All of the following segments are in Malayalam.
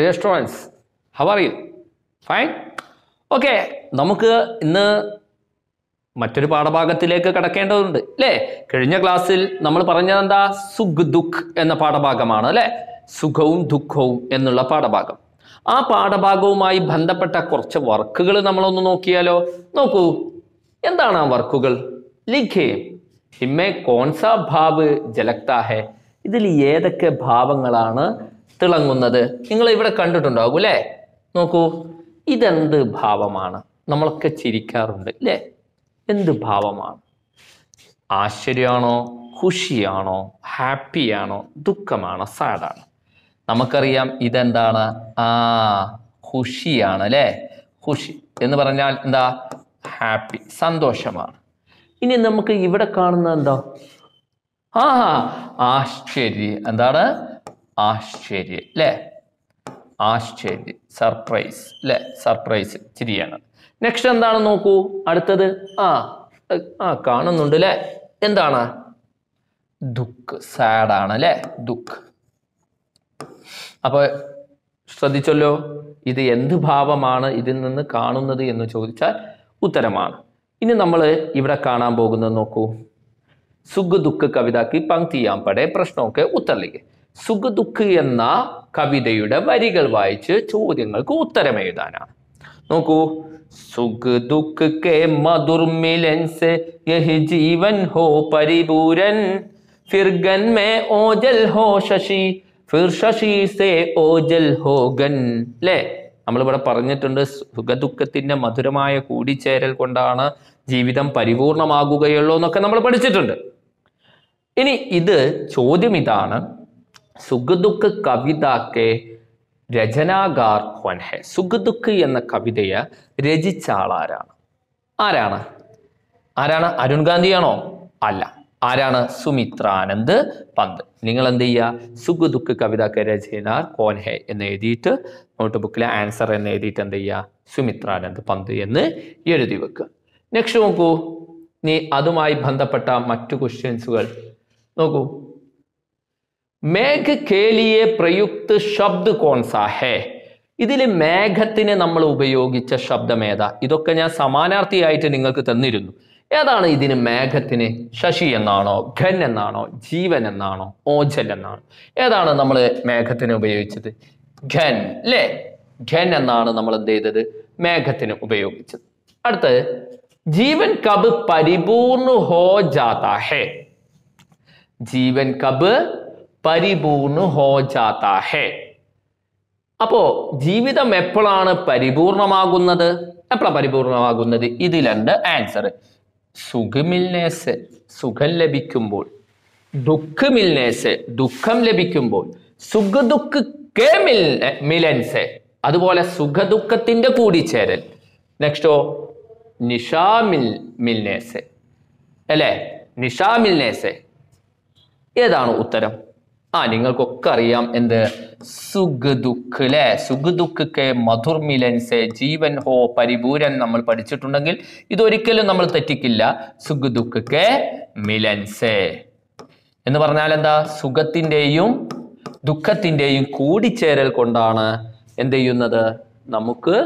dear students are you fine okay നമുക്ക് ഇന്ന് മറ്റൊരു പാഠഭാഗത്തിലേക്ക് കടക്കേണ്ടതുണ്ട് അല്ലേ കഴിഞ്ഞ ക്ലാസ്സിൽ നമ്മൾ പറഞ്ഞത് എന്താ സുഖ് ദുഃഖ് എന്ന പാഠഭാഗമാണ് അല്ലേ സുഖവും ദുഃഖവും എന്നുള്ള പാഠഭാഗം ആ പാഠഭാഗവുമായി ബന്ധപ്പെട്ട കുറച്ച് വർക്കുകൾ നമ്മളൊന്ന് നോക്കിയാലോ നോക്കൂ എന്താണ് ആ വർക്കുകൾ ലിഖേ ഹിമേ കോൺസാ ഭാവ് ജലക്താ ഇതിൽ ഏതൊക്കെ ഭാവങ്ങളാണ് തിളങ്ങുന്നത് നിങ്ങൾ ഇവിടെ കണ്ടിട്ടുണ്ടാകും അല്ലേ നോക്കൂ ഇതെന്ത് ഭാവമാണ് നമ്മളൊക്കെ ചിരിക്കാറുണ്ട് അല്ലേ എന്ത് ഭാവമാണ് ആശ്ചര്യമാണോ ഖുഷിയാണോ ഹാപ്പിയാണോ ദുഃഖമാണോ സാഡാണ് നമുക്കറിയാം ഇതെന്താണ് ആ ഖുഷിയാണ് അല്ലേ ഖുഷി എന്ന് പറഞ്ഞാൽ എന്താ ഹാപ്പി സന്തോഷമാണ് ഇനി നമുക്ക് ഇവിടെ കാണുന്നത് എന്തോ ആ ആശ്ചര്യ എന്താണ് ആശ്ചര്യം അല്ലേ ആശ്ചര്യം സർപ്രൈസ് അല്ലെ സർപ്രൈസ് ചിരിയാണ് നെക്സ്റ്റ് എന്താണ് നോക്കൂ അടുത്തത് ആ ആ കാണുന്നുണ്ട് അല്ലെ എന്താണ് ദുഃഖ് സാഡാണ് അല്ലെ ദുഃഖ് അപ്പോൾ ശ്രദ്ധിച്ചല്ലോ ഇത് എന്ത് ഭാവമാണ് ഇതിൽ നിന്ന് കാണുന്നത് എന്ന് ചോദിച്ചാൽ ഉത്തരമാണ് ഇനി നമ്മൾ ഇവിടെ കാണാൻ പോകുന്നത് നോക്കൂ സുഖ ദുഃഖ കവിതാക്കി പങ്ക്തിയാം പടേ പ്രശ്നമൊക്കെ ഉത്തരലേക്ക് സുഖദുഃഖ് എന്ന കവിതയുടെ വരികൾ വായിച്ച് ചോദ്യങ്ങൾക്ക് ഉത്തരം എഴുതാനാണ് നോക്കൂ സുഖ ദുഃഖ കെ മധുർമിലൻ സെ യഹി ജീവൻ ഹോ പരിപൂരൻ ഫിർഗൻ മേ ഓജൽ ഹോ ശശി ഫിർ ശശി സേ ഓജൽ ഹോ ഗൻ അല്ലേ നമ്മളിവിടെ പറഞ്ഞിട്ടുണ്ട് സുഖദുഃഖത്തിൻ്റെ മധുരമായ കൂടിച്ചേരൽ കൊണ്ടാണ് ജീവിതം പരിപൂർണമാകുകയുള്ളൂ എന്നൊക്കെ നമ്മൾ പഠിച്ചിട്ടുണ്ട് ഇനി ഇത് ചോദ്യം ഇതാണ് സുഖദുഃഖ് കവിതാക്കെ രചനാകാർ ഹൊൻഹെ ഹെ സുഖദുഃഖ് എന്ന കവിതയെ രചിച്ച ആളാരാണ് ആരാണ് ആരാണ് അരുൺ ഗാന്ധിയാണോ അല്ല ആരാണ് സുമിത്രാനന്ദ് പന്ത് നിങ്ങൾ എന്ത് ചെയ്യുക സുഖദുഃഖ് കവിതാക്കെ രചനാർ കോൻഹെ എന്ന് എഴുതിയിട്ട് നോട്ട് ബുക്കിലെ ആൻസർ എന്ന് എഴുതിയിട്ട് എന്ത് ചെയ്യുക സുമിത്രാനന്ദ് പന്ത് എന്ന് എഴുതി വെക്കുക നെക്സ്റ്റ് നോക്കൂ നീ അതുമായി ബന്ധപ്പെട്ട മറ്റു ക്വസ്റ്റ്യൻസുകൾ നോക്കൂ മേഘ കേലിയെ പ്രയുക്ത് ശബ്ദ് കോൺസാ ഹേ ഇതിൽ മേഘത്തിന് നമ്മൾ ഉപയോഗിച്ച ശബ്ദം ഏതാ ഇതൊക്കെ ഞാൻ സമാനാർത്ഥിയായിട്ട് നിങ്ങൾക്ക് തന്നിരുന്നു ഏതാണ് ഇതിന് മേഘത്തിന് ശശി എന്നാണോ ഖൻ എന്നാണോ ജീവൻ എന്നാണോ ഓജൽ എന്നാണോ ഏതാണ് നമ്മൾ മേഘത്തിന് ഉപയോഗിച്ചത് ഖൻ ലേ ഖൻ എന്നാണ് നമ്മൾ എന്ത് ചെയ്തത് മേഘത്തിന് ഉപയോഗിച്ചത് അടുത്ത് ജീവൻ കബ് പരിപൂർണ ഹോ ജാതാ ഹേ ജീവൻ കബ് പരിപൂർണ ഹോ ജാതാ അപ്പോ ജീവിതം എപ്പോഴാണ് പരിപൂർണമാകുന്നത് എപ്പോഴാണ് പരിപൂർണമാകുന്നത് ഇതിലുണ്ട് ആൻസർ സുഖമില്ലേസ് സുഖം ലഭിക്കുമ്പോൾ ദുഃഖമില്ലേസ് ദുഃഖം ലഭിക്കുമ്പോൾ സുഖ ദുഃഖ മിലൻസ് അതുപോലെ സുഖദുഃഖത്തിന്റെ കൂടിച്ചേരൽ നെക്സ്റ്റോ നിഷാമിൽ മിൽനേസ് അല്ലേ നിഷാമിൽനേസ് ഏതാണ് ഉത്തരം ആ നിങ്ങൾക്കൊക്കെ അറിയാം എന്ത് സുഖ ദുഃഖ് അല്ലെ സുഖ ദുഃഖക്കെ മധുർ മിലൻസ് ജീവൻ ഹോ പരിപൂരൻ നമ്മൾ പഠിച്ചിട്ടുണ്ടെങ്കിൽ ഇതൊരിക്കലും നമ്മൾ തെറ്റിക്കില്ല സുഖ ദുഃഖക്കെ മിലൻസ് എന്ന് പറഞ്ഞാൽ എന്താ സുഖത്തിൻ്റെയും ദുഃഖത്തിൻ്റെയും കൂടിച്ചേരൽ കൊണ്ടാണ് എന്ത് ചെയ്യുന്നത് നമുക്ക്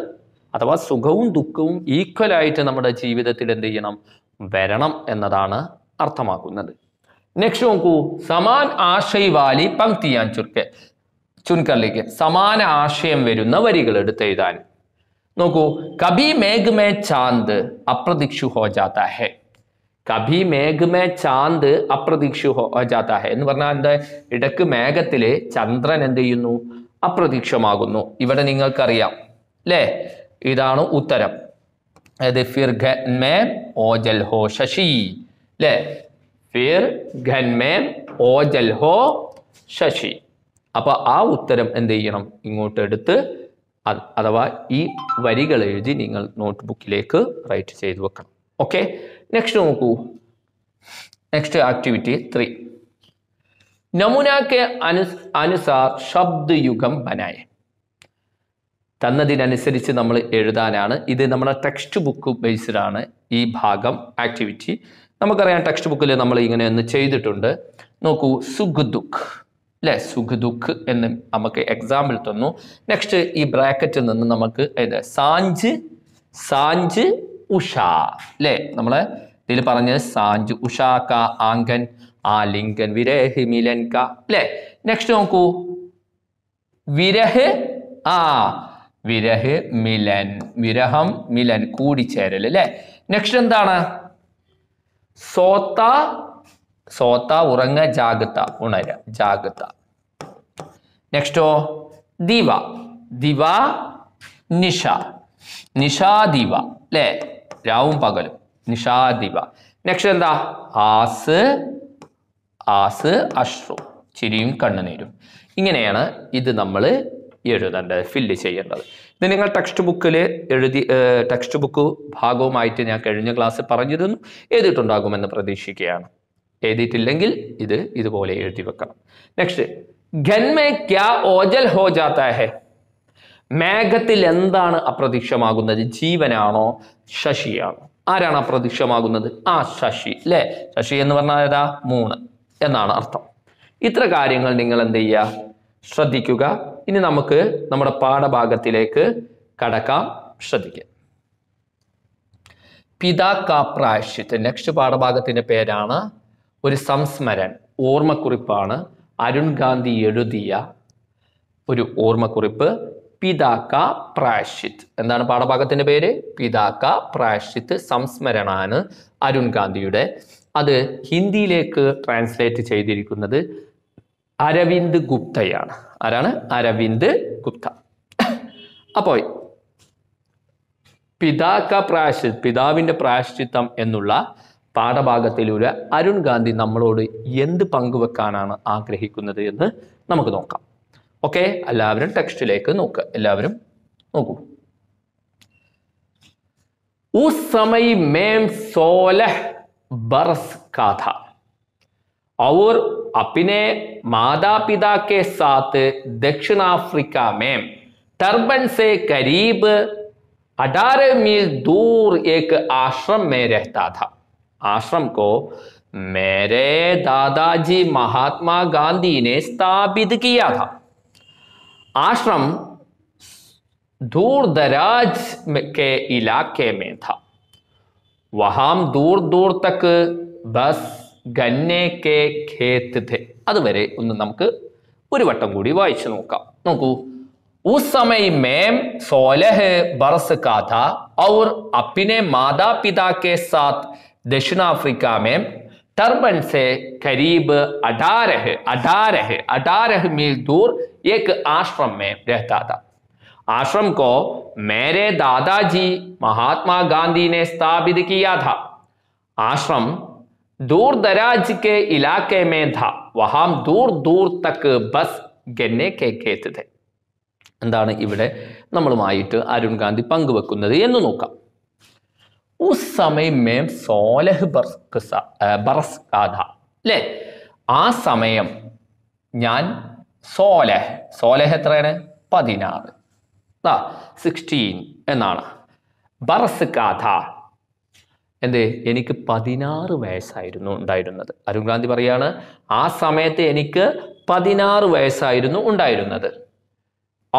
അഥവാ സുഖവും ദുഃഖവും ഈക്വലായിട്ട് നമ്മുടെ ജീവിതത്തിൽ എന്ത് ചെയ്യണം വരണം എന്നതാണ് അർത്ഥമാക്കുന്നത് नेक्स्ट को समान आशय वाली पंक्तियां चुके ചുൻകറിലേക്ക് സമാന ആശയം വരുന്ന വരികൾ എടുത്തെഴുതാൻ നോക്കൂ കഭി മേഘ് മേ ചാന്ത് അപ്രതീക്ഷു ഹോ ജാത്ത ഹെ കഭി മേഘ് മേ ചാന്ത് അപ്രതീക്ഷു ഹോ ജാത്ത ഹെ എന്ന് പറഞ്ഞാൽ എന്താ ഇടക്ക് മേഘത്തില് ചന്ദ്രൻ എന്ത് ചെയ്യുന്നു അപ്രതീക്ഷമാകുന്നു ഇവിടെ നിങ്ങൾക്കറിയാം അല്ലേ ഇതാണ് ഉത്തരം അതായത് ഫിർഘ മേ ഓജൽ ഹോ ശശി അല്ലേ ഫിർ ഘൻമേ ഓജൽ ഹോ ശശി അപ്പോൾ ആ ഉത്തരം എന്ത് ചെയ്യണം ഇങ്ങോട്ട് എടുത്ത് അഥവാ ഈ വരികൾ എഴുതി നിങ്ങൾ നോട്ട് ബുക്കിലേക്ക് റൈറ്റ് ചെയ്ത് വെക്കണം ഓക്കെ നെക്സ്റ്റ് നോക്കൂ നെക്സ്റ്റ് ആക്ടിവിറ്റി ത്രീ നമുനാക്ക് അനു അനുസാർ ശബ്ദ യുഗം ബനായ തന്നതിനനുസരിച്ച് നമ്മൾ എഴുതാനാണ് ഇത് നമ്മുടെ ടെക്സ്റ്റ് ബുക്ക് ബേസ്ഡാണ് ഈ ഭാഗം ആക്ടിവിറ്റി നമുക്കറിയാം ടെക്സ്റ്റ് ബുക്കിൽ നമ്മൾ ഇങ്ങനെ ഒന്ന് ചെയ്തിട്ടുണ്ട് നോക്കൂ സുഖ്ദുഖ് അല്ലേ ദുഃഖ് എന്ന് നമുക്ക് എക്സാമ്പിൾ തന്നു നെക്സ്റ്റ് ഈ ബ്രാക്കറ്റിൽ നിന്ന് നമുക്ക് ഇത് സാഞ്ച് സാഞ്ച് ഉഷ അല്ലേ നമ്മൾ ഇതിൽ പറഞ്ഞ് സാഞ്ച് ക ആങ്കൻ ആ ലിങ്കൻ വിരഹ് ക അല്ലേ നെക്സ്റ്റ് നോക്കൂ വിരഹ് ആ വിരഹ് മിലൻ വിരഹം മിലൻ കൂടിച്ചേരൽ അല്ലേ നെക്സ്റ്റ് എന്താണ് സോത്ത സോത്ത ഉറങ്ങ ജാഗത്ത ഉണര ജാഗത്ത നെക്സ്റ്റോ ദിവ ദിവ നിഷ നിഷാദിവ അല്ലേ രാവും പകലും നിഷാദിവ നെക്സ്റ്റ് എന്താ ആസ് ആസ് അശ്രു ചിരിയും കണ്ണുനീരും ഇങ്ങനെയാണ് ഇത് നമ്മൾ എഴുതേണ്ടത് ഫില്ല് ചെയ്യേണ്ടത് ഇത് നിങ്ങൾ ടെക്സ്റ്റ് ബുക്കിൽ എഴുതി ടെക്സ്റ്റ് ബുക്ക് ഭാഗവുമായിട്ട് ഞാൻ കഴിഞ്ഞ ക്ലാസ്സിൽ പറഞ്ഞിരുന്നു എഴുതിയിട്ടുണ്ടാകുമെന്ന് പ്രതീക്ഷിക്കുകയാണ് എഴുതിയിട്ടില്ലെങ്കിൽ ഇത് ഇതുപോലെ എഴുതി വെക്കണം നെക്സ്റ്റ് ഖന്മേ ക്യാ ഓജൽ ഹോ ജാത്ത മേഘത്തിൽ എന്താണ് അപ്രത്യക്ഷമാകുന്നത് ജീവനാണോ ശശിയാണോ ആരാണ് അപ്രത്യക്ഷമാകുന്നത് ആ ശശി അല്ലേ ശശി എന്ന് പറഞ്ഞാൽ ഏതാ മൂന്ന് എന്നാണ് അർത്ഥം ഇത്ര കാര്യങ്ങൾ നിങ്ങൾ എന്ത് ചെയ്യുക ശ്രദ്ധിക്കുക ഇനി നമുക്ക് നമ്മുടെ പാഠഭാഗത്തിലേക്ക് കടക്കാം ശ്രദ്ധിക്കുക പിതാ കാ നെക്സ്റ്റ് പാഠഭാഗത്തിന്റെ പേരാണ് ഒരു സംസ്മരൻ ഓർമ്മക്കുറിപ്പാണ് അരുൺ ഗാന്ധി എഴുതിയ ഒരു ഓർമ്മക്കുറിപ്പ് പിതാക്ക പ്രായശ്ചിത്ത് എന്താണ് പാഠഭാഗത്തിന്റെ പേര് പിതാക്ക പ്രായശ്ചിത്ത് സംസ്മരണാണ് അരുൺ ഗാന്ധിയുടെ അത് ഹിന്ദിയിലേക്ക് ട്രാൻസ്ലേറ്റ് ചെയ്തിരിക്കുന്നത് അരവിന്ദ് ഗുപ്തയാണ് ആരാണ് അരവിന്ദ് ഗുപ്ത അപ്പോൾ പിതാക്ക പ്രാശ് പിതാവിൻ്റെ പ്രാശ്ചിത്വം എന്നുള്ള പാഠഭാഗത്തിലൂടെ അരുൺ ഗാന്ധി നമ്മളോട് എന്ത് പങ്കുവെക്കാനാണ് ആഗ്രഹിക്കുന്നത് എന്ന് നമുക്ക് നോക്കാം ഓക്കെ എല്ലാവരും ടെക്സ്റ്റിലേക്ക് നോക്കുക എല്ലാവരും നോക്കൂ ഉസ് സമയ് മേം സോലഹ് ബർസ് കാഥ और अपने माता पिता के साथ दक्षिण अफ्रीका में टर्बन से करीब अठारह मील दूर एक आश्रम में रहता था आश्रम को मेरे दादाजी महात्मा गांधी ने स्थापित किया था आश्रम दूर दराज के इलाके में था वहां दूर दूर तक बस गन्ने के खेत थे अदरे नमुक और वाई से नोक नोकू उस समय मैम सोलह बरस का था और अपने माता पिता के साथ दक्षिण अफ्रीका में टर्बन से करीब अठारह अठारह अठारह मील दूर एक आश्रम में रहता था आश्रम को मेरे दादाजी महात्मा गांधी ने स्थापित किया था आश्रम दूर दराज के इलाके में था वहां दूर दूर तक ബസ് ഗന്നെ കേക്കേത്തത് എന്താണ് ഇവിടെ നമ്മളുമായിട്ട് അരുൺ ഗാന്ധി പങ്കുവെക്കുന്നത് എന്ന് നോക്കാം ഉസ് സമയം മേം സോലഹ് ബറസ് കാഥ അല്ലേ ആ സമയം ഞാൻ സോലഹ് സോലഹ് എത്രയാണ് പതിനാറ് സിക്സ്റ്റീൻ എന്നാണ് ബറസ് കാഥ എന്ത് എനിക്ക് പതിനാറ് വയസ്സായിരുന്നു ഉണ്ടായിരുന്നത് അരുൺ ഗാന്ധി പറയാണ് ആ സമയത്ത് എനിക്ക് പതിനാറ് വയസ്സായിരുന്നു ഉണ്ടായിരുന്നത്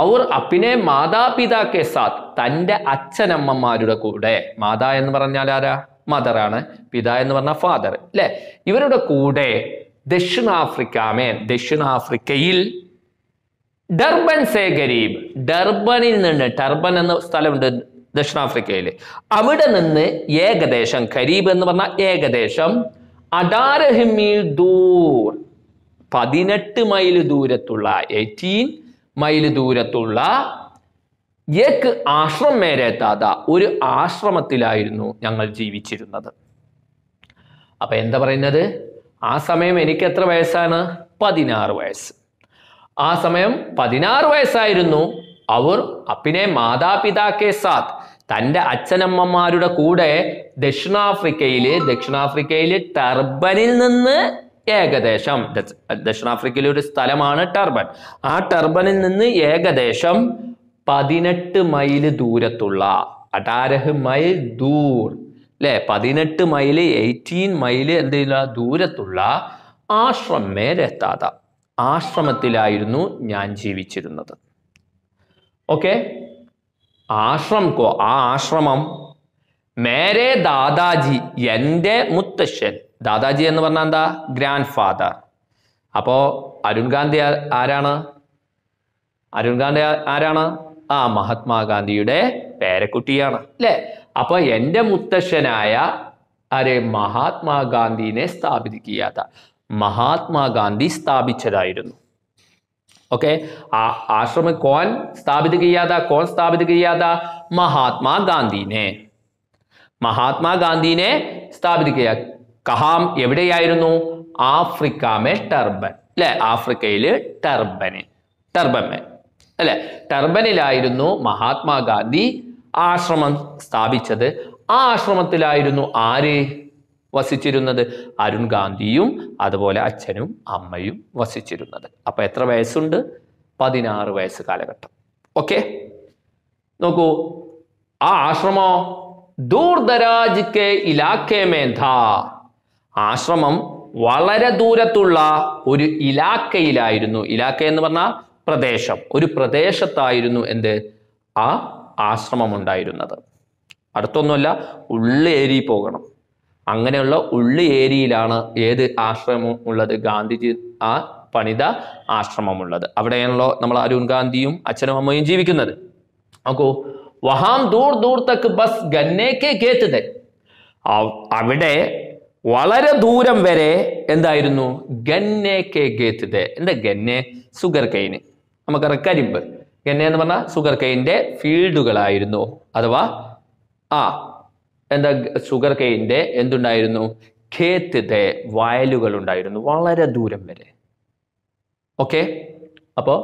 അവർ അപ്പിനെ മാതാപിതാക്കെ സാത്ത് തൻ്റെ അച്ഛനമ്മമാരുടെ കൂടെ മാതാ എന്ന് പറഞ്ഞാൽ ആരാ മദറാണ് പിതാ എന്ന് പറഞ്ഞാൽ ഫാദർ അല്ലേ ഇവരുടെ കൂടെ ദക്ഷിണാഫ്രിക്കാമേ ദക്ഷിണാഫ്രിക്കയിൽ ഡർബൻ സേ ഗരീബ് ഡർബനിൽ നിന്ന് ടർബൻ എന്ന സ്ഥലമുണ്ട് ദക്ഷിണാഫ്രിക്കയിൽ അവിടെ നിന്ന് ഏകദേശം ഖരീബ് എന്ന് പറഞ്ഞ ഏകദേശം അഡാരഹ് ദൂർ പതിനെട്ട് മൈൽ ദൂരത്തുള്ള എയ്റ്റീൻ മൈൽ ദൂരത്തുള്ള യക് ആശ്രം മേരെത്താത ഒരു ആശ്രമത്തിലായിരുന്നു ഞങ്ങൾ ജീവിച്ചിരുന്നത് അപ്പൊ എന്താ പറയുന്നത് ആ സമയം എനിക്ക് എത്ര വയസ്സാണ് പതിനാറ് വയസ്സ് ആ സമയം പതിനാറ് വയസ്സായിരുന്നു അവർ അപ്പിനെ മാതാപിതാക്കെ സാത്ത് തൻ്റെ അച്ഛനമ്മമാരുടെ കൂടെ ദക്ഷിണാഫ്രിക്കയിൽ ദക്ഷിണാഫ്രിക്കയിൽ ടർബനിൽ നിന്ന് ഏകദേശം ദക്ഷിണാഫ്രിക്കയിലെ ഒരു സ്ഥലമാണ് ടർബൻ ആ ടർബനിൽ നിന്ന് ഏകദേശം പതിനെട്ട് മൈൽ ദൂരത്തുള്ള അടാരഹ് മൈൽ ദൂർ അല്ലെ പതിനെട്ട് മൈൽ എയ്റ്റീൻ മൈൽ എന്തില്ല ദൂരത്തുള്ള ആശ്രമേ രത്താത ആശ്രമത്തിലായിരുന്നു ഞാൻ ജീവിച്ചിരുന്നത് ഓക്കെ ആശ്രം കോ ആ ആശ്രമം മേരെ ദാദാജി എൻ്റെ മുത്തശ്ശൻ ദാദാജി എന്ന് പറഞ്ഞാൽ എന്താ ഗ്രാൻഡ് ഫാദർ അപ്പോൾ അരുൺ ഗാന്ധി ആരാണ് അരുൺ ഗാന്ധി ആരാണ് ആ മഹാത്മാഗാന്ധിയുടെ പേരക്കുട്ടിയാണ് അല്ലെ അപ്പൊ എൻ്റെ മുത്തശ്ശനായ ആരെ മഹാത്മാഗാന്ധിനെ സ്ഥാപിക്കുക മഹാത്മാഗാന്ധി സ്ഥാപിച്ചതായിരുന്നു ഓക്കെ ആ ആശ്രമ കോൻ സ്ഥാപിത കിയാത കോൻ സ്ഥാപിത് കിയാത മഹാത്മാഗാന്ധിനെ മഹാത്മാഗാന്ധിനെ സ്ഥാപിത കിയ കഹാം എവിടെയായിരുന്നു ആഫ്രിക്കാമെ ടർബൻ അല്ലെ ആഫ്രിക്കയിൽ ടർബന് ടർബമ്മെ അല്ലെ ടർബനിലായിരുന്നു മഹാത്മാഗാന്ധി ആശ്രമം സ്ഥാപിച്ചത് ആ ആശ്രമത്തിലായിരുന്നു ആര് വസിച്ചിരുന്നത് അരുൺ ഗാന്ധിയും അതുപോലെ അച്ഛനും അമ്മയും വസിച്ചിരുന്നത് അപ്പോൾ എത്ര വയസ്സുണ്ട് പതിനാറ് വയസ്സ് കാലഘട്ടം ഓക്കെ നോക്കൂ ആ ആശ്രമോ ദൂർദരാജ് കെ ഇലാഖേ മേധ ആശ്രമം വളരെ ദൂരത്തുള്ള ഒരു ഇലാക്കയിലായിരുന്നു ഇലാക്ക എന്ന് പറഞ്ഞാൽ പ്രദേശം ഒരു പ്രദേശത്തായിരുന്നു എന്ത് ആ ആശ്രമം ഉണ്ടായിരുന്നത് അടുത്തൊന്നുമല്ല ഉള്ളേരി പോകണം അങ്ങനെയുള്ള ഉള്ളി ഏരിയയിലാണ് ഏത് ആശ്രമം ഉള്ളത് ഗാന്ധിജി ആ പണിത ആശ്രമമുള്ളത് അവിടെയാണല്ലോ നമ്മൾ അരുൺ ഗാന്ധിയും അച്ഛനും അമ്മയും ജീവിക്കുന്നത് നോക്കൂ വഹാം ദൂർ ദൂർ തക്ക് ബസ് ഗന്നേക്ക് കേറ്റത് അവിടെ വളരെ ദൂരം വരെ എന്തായിരുന്നു ഗന്നേക്ക് കേത്തത് എന്താ ഗന്നെ സുഗർ കെയിന് നമുക്കറിയാം കരിമ്പ് ഗന്നെ എന്ന് പറഞ്ഞാൽ സുഗർ കെയിൻ്റെ ഫീൽഡുകളായിരുന്നു അഥവാ ആ എന്താ ഷുഗർ കെയിൻ്റെ എന്തുണ്ടായിരുന്നു ഖേത്തിതെ വയലുകൾ ഉണ്ടായിരുന്നു വളരെ ദൂരം വരെ ഓക്കെ അപ്പോൾ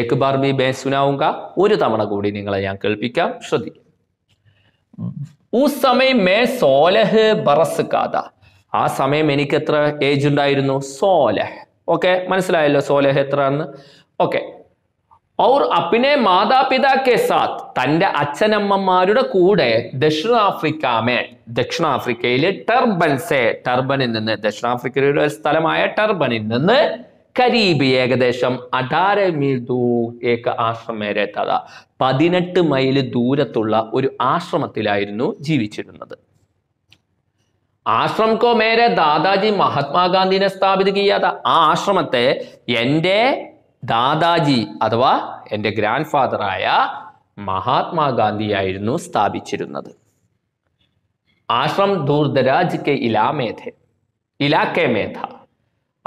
ഏക്ക് ബാർ ബേസുനാവുക ഒരു തവണ കൂടി നിങ്ങളെ ഞാൻ കേൾപ്പിക്കാം ശ്രദ്ധിക്കും ഊ സമയം മേ സോലഹ് ബറസ് കാത ആ സമയം എനിക്ക് എത്ര ഏജ് ഉണ്ടായിരുന്നു സോലഹ് ഓക്കെ മനസ്സിലായല്ലോ സോലഹ് എത്ര എന്ന് ഓക്കെ ഔർ അപ്പിനെ മാതാപിതാക്കെ സാത്ത് തൻ്റെ അച്ഛനമ്മമാരുടെ കൂടെ ദക്ഷിണാഫ്രിക്കാമേ ദക്ഷിണാഫ്രിക്കയിലെ ടർബൻസെ ടർബനിൽ നിന്ന് ദക്ഷിണാഫ്രിക്കയുടെ ഒരു സ്ഥലമായ ടർബനിൽ നിന്ന് കരീബ് ഏകദേശം അഠാര മീൽ ദൂരേക്ക് ആശ്രമേരെത്താത പതിനെട്ട് മൈൽ ദൂരത്തുള്ള ഒരു ആശ്രമത്തിലായിരുന്നു ജീവിച്ചിരുന്നത് ആശ്രം കോ മേരെ ദാദാജി മഹാത്മാഗാന്ധിനെ സ്ഥാപിത ചെയ്യാത്ത ആ ആശ്രമത്തെ എൻ്റെ ദാദാജി അഥവാ എൻ്റെ ഗ്രാൻഡ് ഫാദറായ മഹാത്മാഗാന്ധിയായിരുന്നു സ്ഥാപിച്ചിരുന്നത് ആശ്രം ദൂർദരാജ് കെ ഇലാമേധ ഇലാക്കെ മേധ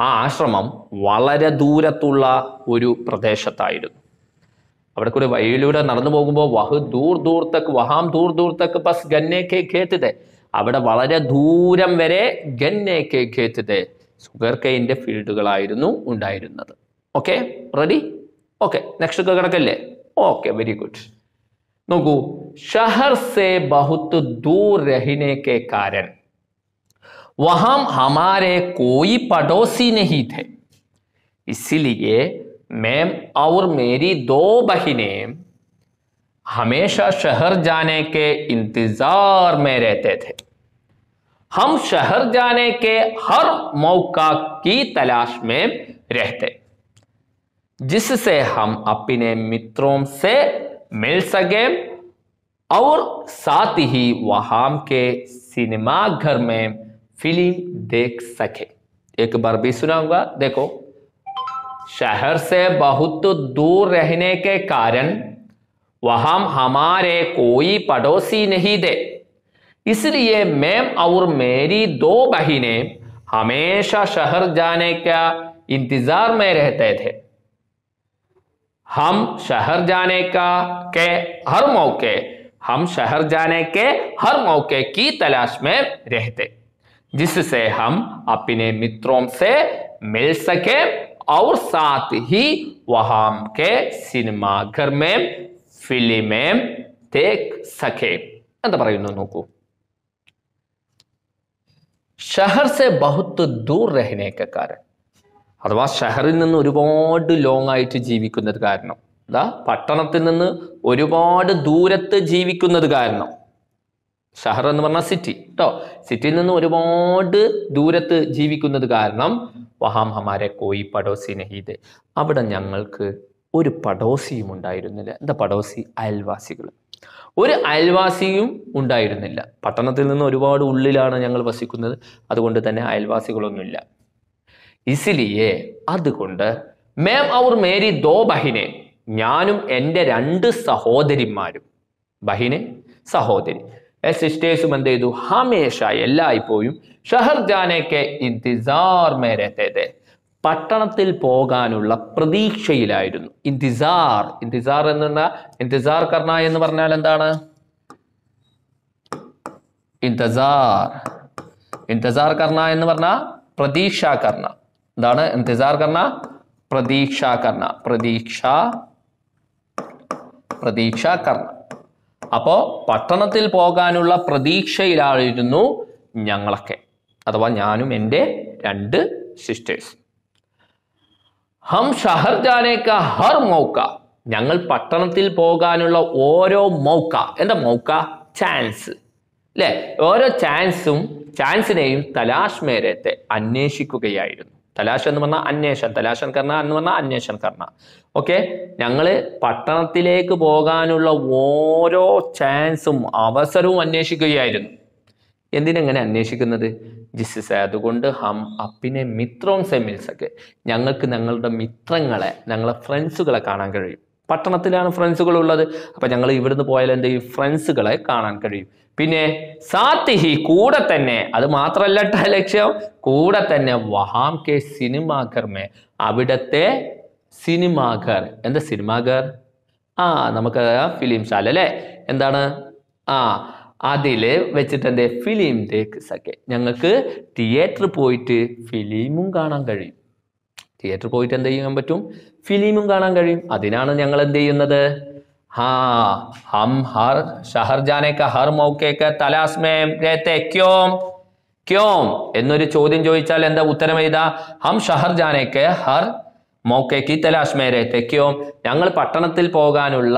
ആ ആശ്രമം വളരെ ദൂരത്തുള്ള ഒരു പ്രദേശത്തായിരുന്നു അവിടെ കൂടി വഴിയിലൂടെ നടന്നു പോകുമ്പോൾ വഹു ദൂർ ദൂർത്തക്ക് വഹാം ദൂർ ദൂർത്തക്ക് ബസ് ഗന്നേക്കെ ഖേത്തിതെ അവിടെ വളരെ ദൂരം വരെ ഗന്നേക്കെ ഖേത്തിതെ സുഗർക്കൈൻ്റെ ഫീൽഡുകളായിരുന്നു ഉണ്ടായിരുന്നത് ഓക്കെ റെഡി ഓക്കെ നെക്സ്റ്റ് ഒക്കെ കിടക്കല്ലേ ഓക്കെ वेरी गुड നോക്കൂ ഷഹർ സെ ബഹുത്ത് दूर रहने के कारण वहां हमारे कोई पड़ोसी नहीं थे इसीलिए मैम और मेरी दो बहनें हमेशा शहर जाने के इंतज़ार में रहते थे हम शहर जाने के हर मौका की तलाश में रहते जिससे हम अपने मित्रों से मिल सके और साथ ही वहां के सिनेमा घर में फिल्म देख सके एक बार भी सुनाऊंगा देखो शहर से बहुत दूर रहने के कारण वहां हमारे कोई पड़ोसी नहीं दे इसलिए मैम और मेरी दो बहिने हमेशा शहर जाने का इंतजार में रहते थे हम शहर जाने का के हर मौके हम शहर जाने के हर मौके की तलाश में रहते जिससे हम अपने मित्रों से मिल सके और साथ ही वहां के सिनेमा घर में फिल्में देख सके എന്ന് शहर से बहुत दूर रहने के कारण അഥവാ ഷഹറിൽ നിന്ന് ഒരുപാട് ലോങ് ആയിട്ട് ജീവിക്കുന്നത് കാരണം അതാ പട്ടണത്തിൽ നിന്ന് ഒരുപാട് ദൂരത്ത് ജീവിക്കുന്നത് കാരണം ഷഹർ എന്ന് പറഞ്ഞാൽ സിറ്റി കേട്ടോ സിറ്റിയിൽ നിന്ന് ഒരുപാട് ദൂരത്ത് ജീവിക്കുന്നത് കാരണം വഹാം ഹമാരെ കോയി പടോസി നഹീദ് അവിടെ ഞങ്ങൾക്ക് ഒരു പടോസിയും ഉണ്ടായിരുന്നില്ല എന്താ പടോസി അയൽവാസികൾ ഒരു അയൽവാസിയും ഉണ്ടായിരുന്നില്ല പട്ടണത്തിൽ നിന്ന് ഒരുപാട് ഉള്ളിലാണ് ഞങ്ങൾ വസിക്കുന്നത് അതുകൊണ്ട് തന്നെ അയൽവാസികളൊന്നുമില്ല ഇസിലിയെ അതുകൊണ്ട് മേം അവർ മേരി ദോ ബഹിനെ ഞാനും എൻ്റെ രണ്ട് സഹോദരിമാരും ബഹിനെ സഹോദരി സിസ്റ്റേഴ്സും എന്ത് ചെയ്തു ഹമേഷ എല്ലായ്പ്പോഴും ജാനേക്ക് ഇന്തിസാർ മേരത്തേത് പട്ടണത്തിൽ പോകാനുള്ള പ്രതീക്ഷയിലായിരുന്നു ഇന്തിസാർ ഇന്തിസാർ എന്ന ഇന്തിസാർ കർണ എന്ന് പറഞ്ഞാൽ എന്താണ് ഇന്തസാർ ഇന്തസാർ കർണ എന്ന് പറഞ്ഞ പ്രതീക്ഷ കർണ എന്താണ് ഇന്തിസാർ കർണ പ്രതീക്ഷ കർണ പ്രതീക്ഷ പ്രതീക്ഷ കർണ അപ്പോ പട്ടണത്തിൽ പോകാനുള്ള പ്രതീക്ഷയിലായിരുന്നു ഞങ്ങളൊക്കെ അഥവാ ഞാനും എൻ്റെ രണ്ട് സിസ്റ്റേഴ്സ് ഹം ഷഹർ ജാനേക്ക ഹർ മൗക്ക ഞങ്ങൾ പട്ടണത്തിൽ പോകാനുള്ള ഓരോ മൗക്ക എന്താ മൗക്ക ചാൻസ് അല്ലേ ഓരോ ചാൻസും ചാൻസിനെയും തലാഷ് അന്വേഷിക്കുകയായിരുന്നു തലാശ എന്ന് പറഞ്ഞാൽ അന്വേഷൺ തലാശൻ കർണ എന്ന് പറഞ്ഞാൽ അന്വേഷൺ കർണ ഓക്കെ ഞങ്ങൾ പട്ടണത്തിലേക്ക് പോകാനുള്ള ഓരോ ചാൻസും അവസരവും അന്വേഷിക്കുകയായിരുന്നു എന്തിനെങ്ങനെ അന്വേഷിക്കുന്നത് ജിസിസ് അതുകൊണ്ട് ഹം അപ്പിനെ സെമിൽസ് സെമിൽസൊക്കെ ഞങ്ങൾക്ക് ഞങ്ങളുടെ മിത്രങ്ങളെ ഞങ്ങളെ ഫ്രണ്ട്സുകളെ കാണാൻ കഴിയും പട്ടണത്തിലാണ് ഫ്രണ്ട്സുകൾ ഉള്ളത് അപ്പൊ ഞങ്ങൾ ഇവിടുന്ന് പോയാൽ എൻ്റെ ഈ ഫ്രണ്ട്സുകളെ കാണാൻ കഴിയും പിന്നെ സാത്തിഹി കൂടെ തന്നെ അത് മാത്രമല്ല ലക്ഷ്യം കൂടെ തന്നെ വഹാം കെ സിനിമാകർമേ അവിടത്തെ സിനിമാകർ എന്താ സിനിമാകർ ആ നമുക്ക് ഫിലിം ശാല അല്ലേ എന്താണ് ആ അതിൽ വെച്ചിട്ട് ഫിലിം തേക്ക് സക്കെ ഞങ്ങൾക്ക് തിയേറ്റർ പോയിട്ട് ഫിലിമും കാണാൻ കഴിയും തിയേറ്ററിൽ പോയിട്ട് എന്ത് ചെയ്യാൻ പറ്റും ഫിലിമും കാണാൻ കഴിയും അതിനാണ് ഞങ്ങൾ എന്ത് ചെയ്യുന്നത് ഹാ ഹം ഹർ ഷഹർജാനേക്ക ഹർ മൗക്കേക്ക തലാസ്മേം ക്യോം എന്നൊരു ചോദ്യം ചോദിച്ചാൽ എന്താ ഉത്തരം എഴുതാ ഹം ഷഹർജാനേക്ക് ഹർ മൗക്കേക്ക് തലാഷ്മേ രേത്തെ ഞങ്ങൾ പട്ടണത്തിൽ പോകാനുള്ള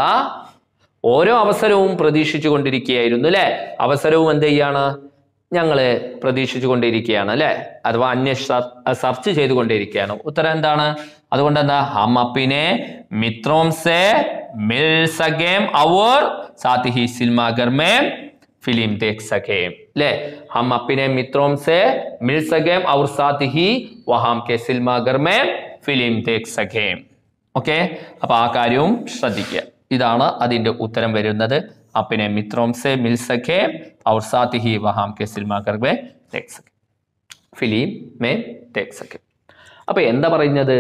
ഓരോ അവസരവും പ്രതീക്ഷിച്ചു കൊണ്ടിരിക്കുകയായിരുന്നു അല്ലെ അവസരവും എന്ത് ചെയ്യാണ് ഞങ്ങൾ പ്രതീക്ഷിച്ചു കൊണ്ടിരിക്കുകയാണ് അല്ലെ അഥവാ അന്വേഷ സർച്ച് ചെയ്തുകൊണ്ടിരിക്കുകയാണ് ഉത്തരം എന്താണ് അതുകൊണ്ട് എന്താ ഹം അപ്പൊ ആ കാര്യവും ശ്രദ്ധിക്കുക ഇതാണ് അതിൻ്റെ ഉത്തരം വരുന്നത് अपने मित्रों से मिल सके और साथ ही वह हम के सिनेमा करके देख सके फिल्म में देख सके അപ്പോൾ എന്താ പറയുന്നത്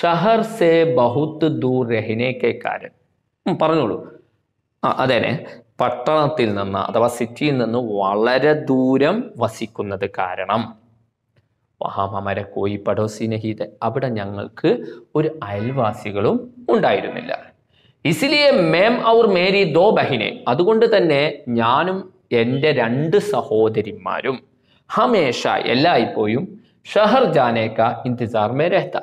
ഷഹർ സെ ബഹുത്ത് ദൂർ രഹിനേക്കെ കാര്യം പറഞ്ഞോളൂ ആ അതേനെ പട്ടണത്തിൽ നിന്ന് അഥവാ സിറ്റിയിൽ നിന്ന് വളരെ ദൂരം വസിക്കുന്നത് കാരണം വഹാമമരെ കോയിപ്പടോ സിനഹീദ് അവിടെ ഞങ്ങൾക്ക് ഒരു അയൽവാസികളും ഉണ്ടായിരുന്നില്ല ഇസിലിയെ മേം അവർ മേരി ദോ ബഹിനെ അതുകൊണ്ട് തന്നെ ഞാനും എൻ്റെ രണ്ട് സഹോദരിമാരും ഹമേഷ എല്ലായ്പ്പോഴും ഷഹർ ജാനേക്ക ഇന്തിസാർ രഹ്ത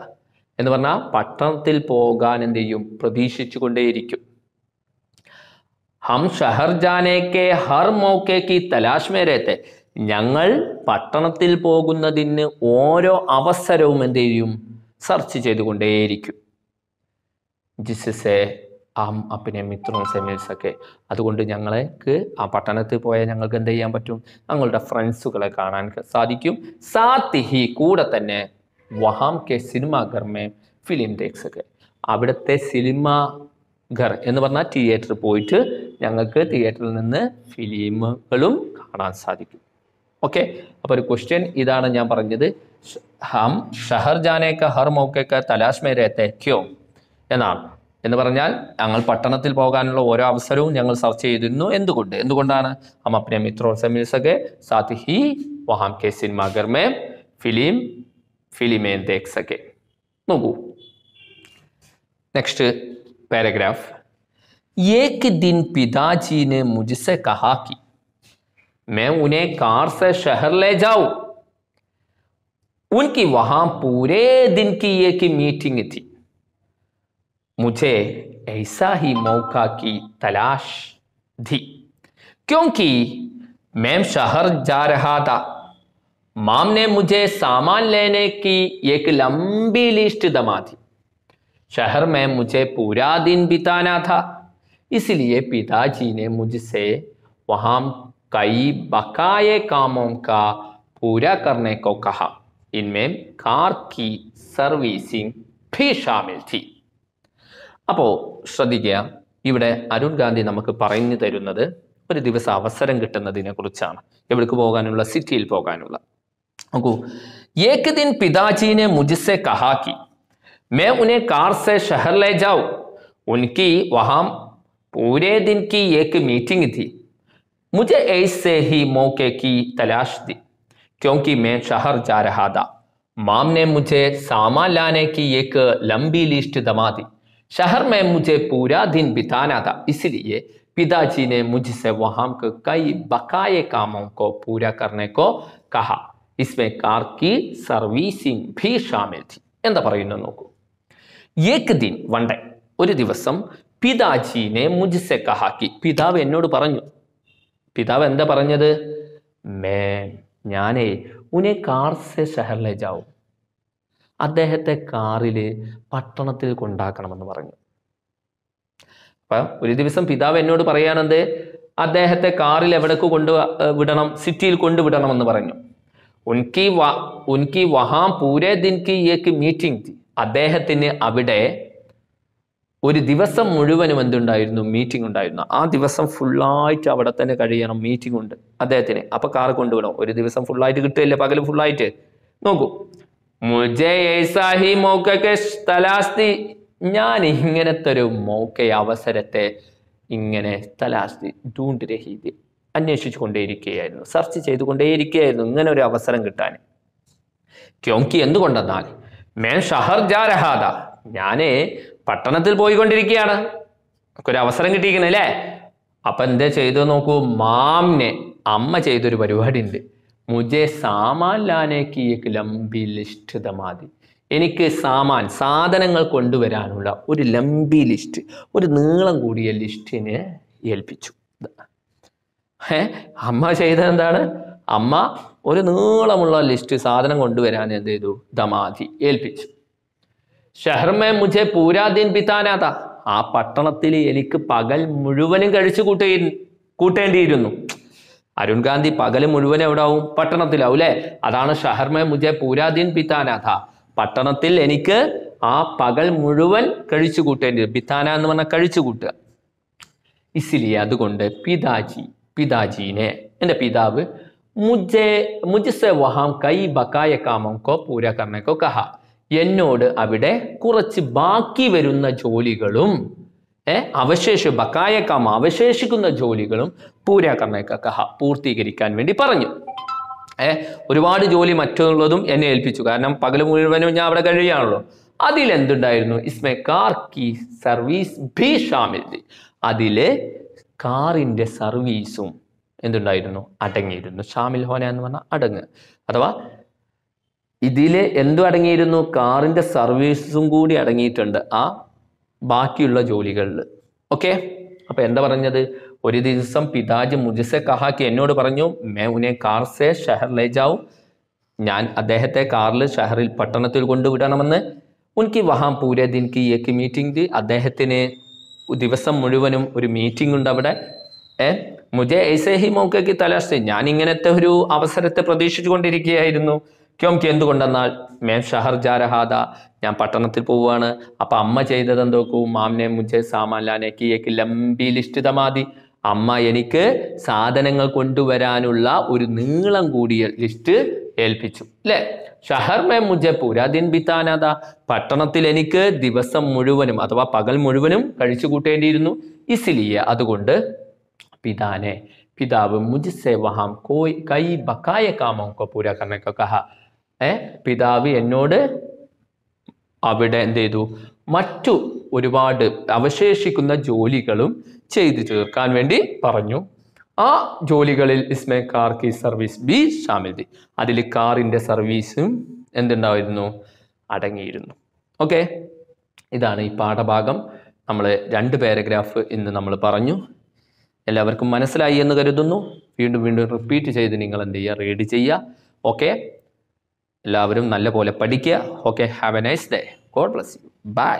എന്ന് പറഞ്ഞാൽ പട്ടണത്തിൽ പോകാൻ എന്ത് ചെയ്യും പ്രതീക്ഷിച്ചു കൊണ്ടേയിരിക്കും ഹം ഷഹർ ജാനേക്കെ ഹർ മോക്കേക്ക് തലാഷ്മേ രഹത്തെ ഞങ്ങൾ പട്ടണത്തിൽ പോകുന്നതിന് ഓരോ അവസരവും എന്ത് ചെയ്യും സെർച്ച് ചെയ്തുകൊണ്ടേയിരിക്കും ജിസ് എ ആ പിന്നെ മിത്രവും സെമിൽസൊക്കെ അതുകൊണ്ട് ഞങ്ങൾക്ക് ആ പട്ടണത്തിൽ പോയാൽ ഞങ്ങൾക്ക് എന്ത് ചെയ്യാൻ പറ്റും ഞങ്ങളുടെ ഫ്രണ്ട്സുകളെ കാണാൻ സാധിക്കും സാത്തിഹി കൂടെ തന്നെ വഹാം കെ സിനിമ ഗർമേ ഫിലിം ടേക്സൊക്കെ അവിടുത്തെ സിനിമ ഘർ എന്ന് പറഞ്ഞാൽ തിയേറ്ററിൽ പോയിട്ട് ഞങ്ങൾക്ക് തിയേറ്ററിൽ നിന്ന് ഫിലിമുകളും കാണാൻ സാധിക്കും ഓക്കെ അപ്പോൾ ഒരു ക്വസ്റ്റ്യൻ ഇതാണ് ഞാൻ പറഞ്ഞത് ഹം ഷഹർജാനേക്ക ഹർ മൗക്കേക്ക തലാഷ് മേരേത്തെ ക്യോ എന്നാണ് എന്ന പറഞ്ഞാൽ ഞങ്ങൾ പട്ടണത്തിൽ പോകാനുള്ള ഓരോ അവസരവും ഞങ്ങൾ സർച്ച് ചെയ്യുന്നു എന്തുകൊണ്ട് എന്തുകൊണ്ടാണ് അംപ്നെ മിത്രോ സമിൽസ് ഒക്കെ साथी ही वहां के सिनेमा घर में फिल्म ഫിലിം എയിൻ്റെ देख सके നോക്കൂ നെക്സ്റ്റ് പാരഗ്രാഫ് ഏക ദിൻ പിതാജി ने मुझसे कहा कि मैं उन्हें कार से शहर ले जाऊं उनकी वहां पूरे दिन की एक मीटिंग थी मुझे ऐसा ही मौका की तलाश थी क्योंकि मैं शहर जा रहा था माम ने मुझे सामान लेने की एक लंबी लिस्ट दमा थी शहर में मुझे पूरा दिन बिताना था इसलिए पिताजी ने मुझसे वहाँ कई बकाए कामों का पूरा करने को कहा इनमें कार की सर्विसिंग भी शामिल थी അപ്പോൾ ശ്രദ്ധിക്കുക ഇവിടെ അരുൺഗാന്ധി നമുക്ക് പറഞ്ഞുതരുന്നത് ഒരു ദിവസം അവസരം കിട്ടുന്നതിനെക്കുറിച്ചാണ് എവിടെ പോകാനുള്ള സിറ്റിയിൽ പോകാനുള്ള നോക്കൂ ഏകദിൻ പിതാജി نے মু จ سے કહા কি મે ઉને കാർ से शहर ले जाओ उनकी वहां पूरे दिन की एक मीटिंग थी मुझे ऐसे ही मौके की तलाश थी क्योंकि मैं शहर जा रहा था माम ने मुझे सामान लाने की एक लंबी लिस्ट दमाती शहर में मुझे पूरा दिन बिताना था इसलिए पिताजी ने मुझसे वहां के कई बकाए कामों को पूरा करने को कहा इसमें कार की सर्विसिंग भी शामिल थी नोकू एक दिन वे दिवस पिताजी ने मुझसे कहा कि पिता पिता मैं उन्हें कार से शहर ले जाऊं അദ്ദേഹത്തെ കാറിൽ പട്ടണത്തിൽ കൊണ്ടാക്കണമെന്ന് പറഞ്ഞു അപ്പം ഒരു ദിവസം പിതാവ് എന്നോട് പറയാനെന്ത് അദ്ദേഹത്തെ കാറിൽ എവിടേക്ക് കൊണ്ടു വിടണം സിറ്റിയിൽ കൊണ്ടുവിടണം എന്ന് പറഞ്ഞു ഉൻകി വ ഉൻകി വഹാം പൂരേ ദിൻകി ഇയക്ക് മീറ്റിംഗ് അദ്ദേഹത്തിന് അവിടെ ഒരു ദിവസം മുഴുവനും എന്തുണ്ടായിരുന്നു മീറ്റിംഗ് ഉണ്ടായിരുന്നു ആ ദിവസം ഫുള്ളായിട്ട് അവിടെ തന്നെ കഴിയണം മീറ്റിംഗ് ഉണ്ട് അദ്ദേഹത്തിന് അപ്പൊ കാർ കൊണ്ടുവിടണം ഒരു ദിവസം ഫുള്ളായിട്ട് കിട്ടുകയല്ലേ പകല് ഫുള്ളായിട്ട് നോക്കൂ മുജേ ഏസാഹി സ്ഥലാസ്തി ഞാൻ ഇങ്ങനത്തെ ഒരു മൗക്ക അവസരത്തെ ഇങ്ങനെ സ്ഥലാസ്തി ദൂണ്ടിരഹീതി അന്വേഷിച്ചു കൊണ്ടേയിരിക്കുകയായിരുന്നു സെർച്ച് കൊണ്ടേയിരിക്കുകയായിരുന്നു ഇങ്ങനെ ഒരു അവസരം കിട്ടാൻ ക്യോങ്കി എന്തുകൊണ്ടെന്നാൽ മേൻ ഷഹർ ജാരഹാദ ഞാന് പട്ടണത്തിൽ പോയിക്കൊണ്ടിരിക്കുകയാണ് ഒരു അവസരം കിട്ടിയിരിക്കണല്ലേ അപ്പൊ എന്താ ചെയ്തു നോക്കൂ മാമിനെ അമ്മ ചെയ്തൊരു പരിപാടി ഉണ്ട് മുജെ സാമാൻ ലാനേക്ക് ഏക്ക് ലംബി ലിസ്റ്റ് തമാതി എനിക്ക് സാമാൻ സാധനങ്ങൾ കൊണ്ടുവരാനുള്ള ഒരു ലംബി ലിസ്റ്റ് ഒരു നീളം കൂടിയ ലിസ്റ്റിനെ ഏൽപ്പിച്ചു ഏ അമ്മ ചെയ്തത് എന്താണ് അമ്മ ഒരു നീളമുള്ള ലിസ്റ്റ് സാധനം കൊണ്ടുവരാൻ എന്ത് ചെയ്തു ദമാധി ഏൽപ്പിച്ചു ഷെഹർമേ മുജെ പൂരാദീൻ പിത്താനാഥ ആ പട്ടണത്തിൽ എനിക്ക് പകൽ മുഴുവനും കഴിച്ചു കൂട്ടി കൂട്ടേണ്ടിയിരുന്നു അരുൺ ഗാന്ധി പകല് മുഴുവൻ എവിടെ ആവും പട്ടണത്തിലാവും അല്ലെ അതാണ് ഷഹർമേ മുജെ പൂരാദീൻ പിത്താനാഥ പട്ടണത്തിൽ എനിക്ക് ആ പകൽ മുഴുവൻ കഴിച്ചു കൂട്ടേണ്ടി പിത്താന എന്ന് പറഞ്ഞാൽ കഴിച്ചു കൂട്ടുക ഇസിലി അതുകൊണ്ട് പിതാജി പിതാജീനെ എൻ്റെ പിതാവ് മുജെ മുജസെ വഹാം കൈ ബക്കായ കാമംകോ പൂര കർണക്കോ കഹ എന്നോട് അവിടെ കുറച്ച് ബാക്കി വരുന്ന ജോലികളും അവശേഷ ബക്കായക്കാം അവശേഷിക്കുന്ന ജോലികളും പൂരാക്കമേക്കഹ പൂർത്തീകരിക്കാൻ വേണ്ടി പറഞ്ഞു ഏ ഒരുപാട് ജോലി മറ്റുള്ളതും എന്നെ ഏൽപ്പിച്ചു കാരണം പകൽ മുഴുവനും ഞാൻ അവിടെ കഴിയുകയാണല്ലോ എന്തുണ്ടായിരുന്നു ഇസ്മെ കാർ കി സർവീസ് ബി ഷാമിൽ അതിലെ കാറിൻ്റെ സർവീസും എന്തുണ്ടായിരുന്നു അടങ്ങിയിരുന്നു ഷാമിൽ ഹോന എന്ന് പറഞ്ഞാൽ അടങ്ങ് അഥവാ ഇതിലെ എന്തു അടങ്ങിയിരുന്നു കാറിൻ്റെ സർവീസും കൂടി അടങ്ങിയിട്ടുണ്ട് ആ ബാക്കിയുള്ള ജോലികളിൽ ഓക്കെ അപ്പോൾ എന്താ പറഞ്ഞത് ഒരു ദിവസം പിതാജ് മുജിസെ കഹാക്കി എന്നോട് പറഞ്ഞു മേ ഉനെ കാർ സേ ജാവു ഞാൻ അദ്ദേഹത്തെ കാറിൽ ഷഹറിൽ പട്ടണത്തിൽ കൊണ്ടുവിടണമെന്ന് ഉൻകി വഹാം പൂരെ ദിൻകി ഏക്ക് മീറ്റിംഗ് ദി അദ്ദേഹത്തിന് ദിവസം മുഴുവനും ഒരു മീറ്റിംഗ് ഉണ്ട് അവിടെ ഏ മുജെ ഐസേ ഹി മൗക്കി തലാഷ് ഞാൻ ഇങ്ങനത്തെ ഒരു അവസരത്തെ പ്രതീക്ഷിച്ചു കൊണ്ടിരിക്കുകയായിരുന്നു ക്യോംക്ക് എന്തുകൊണ്ടെന്നാൽ മേം ഷഹർ ജാരഹാദ ഞാൻ പട്ടണത്തിൽ പോവുകയാണ് അപ്പൊ അമ്മ ചെയ്തത് എന്തോക്കൂ മാംനെ മുജെ സാമാൻ ലാനേക്ക് ഏക്ക് ലംബി ലിസ്റ്റ് അമ്മ എനിക്ക് സാധനങ്ങൾ കൊണ്ടുവരാനുള്ള ഒരു നീളം കൂടിയ ലിസ്റ്റ് ഏൽപ്പിച്ചു അല്ലേ ഷഹർ മേം മുജെ പുരാതിൻ ബിത്താനാദ പട്ടണത്തിൽ എനിക്ക് ദിവസം മുഴുവനും അഥവാ പകൽ മുഴുവനും കഴിച്ചു കൂട്ടേണ്ടിയിരുന്നു ഇസിലിയ അതുകൊണ്ട് പിതാനെ പിതാവ് മുജ് വഹാം കോയ് കൈ ബക്കായ കാമോ പൂര കർണക്കൊക്കെ ഏ പിതാവ് എന്നോട് അവിടെ എന്ത് ചെയ്തു മറ്റു ഒരുപാട് അവശേഷിക്കുന്ന ജോലികളും ചെയ്തു തീർക്കാൻ വേണ്ടി പറഞ്ഞു ആ ജോലികളിൽ ഇസ്മേ കാർ കി സർവീസ് ബി ഷാമിൽ അതിൽ കാറിൻ്റെ സർവീസും എന്തുണ്ടായിരുന്നു അടങ്ങിയിരുന്നു ഓക്കെ ഇതാണ് ഈ പാഠഭാഗം നമ്മൾ രണ്ട് പാരഗ്രാഫ് ഇന്ന് നമ്മൾ പറഞ്ഞു എല്ലാവർക്കും മനസ്സിലായി എന്ന് കരുതുന്നു വീണ്ടും വീണ്ടും റിപ്പീറ്റ് ചെയ്ത് നിങ്ങൾ എന്ത് ചെയ്യുക റീഡ് ചെയ്യുക ഓക്കെ എല്ലാവരും നല്ല പോലെ പഠിക്കുക okay have a nice day God bless you by